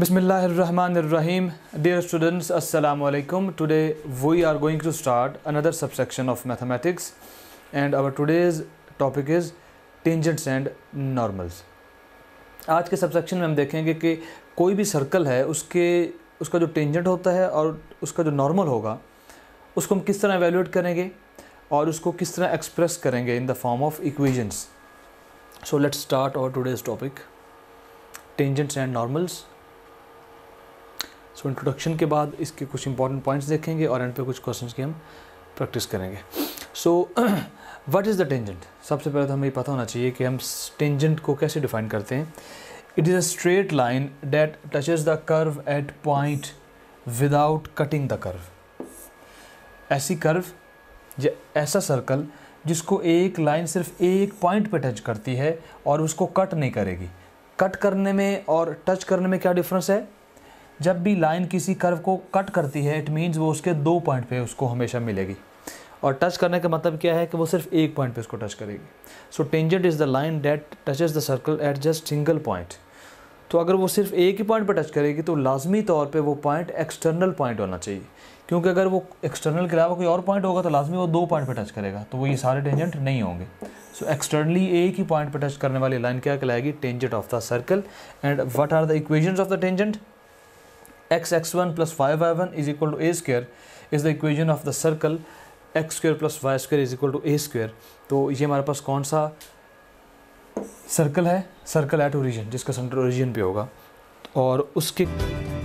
बिसमीम dear students असलकम today we are going to start another subsection of mathematics and our today's topic is tangents and normals आज के subsection में हम देखेंगे कि कोई भी सर्कल है उसके उसका जो टेंजेंट होता है और उसका जो नॉर्मल होगा उसको हम किस तरह एवेल्यूट करेंगे और उसको किस तरह एक्सप्रेस करेंगे in the form of equations so let's start our today's topic tangents and normals so introduction के बाद इसके कुछ इंपॉर्टेंट पॉइंट्स देखेंगे और एंड पे कुछ क्वेश्चन की हम प्रैक्टिस करेंगे so what is the tangent सबसे पहले तो हमें पता होना चाहिए कि हम टेंजेंट को कैसे डिफाइन करते हैं it is a straight line that touches the curve at point without cutting the curve ऐसी कर्व या ऐसा सर्कल जिसको एक लाइन सिर्फ एक पॉइंट पर टच करती है और उसको कट नहीं करेगी कट करने में और टच करने में क्या डिफरेंस है जब भी लाइन किसी कर्व को कट करती है इट मीन्स वो उसके दो पॉइंट पे उसको हमेशा मिलेगी और टच करने का मतलब क्या है कि वो सिर्फ एक पॉइंट पे उसको टच करेगी so tangent is the line that touches the circle at just single point तो अगर वो सिर्फ एक ही पॉइंट पर टच करेगी तो लाजमी तौर पे वो पॉइंट एक्सटर्नल पॉइंट होना चाहिए क्योंकि अगर वो एक्सटर्नल के अलावा कोई और पॉइंट होगा तो लाजमी वो दो पॉइंट पर टच करेगा तो वो ये सारे टेंजेंट नहीं होंगे सो एक्सटर्नली एक ही पॉइंट पर टच करने वाली लाइन क्या कहलाएगी tangent of the circle and what are the equation of the tangent x x one plus y y one is equal to a square is the equation of the circle x square plus y square is equal to a square तो ये हमारे पास कौन सा circle है circle at origin जिसका centre origin पे होगा और उसके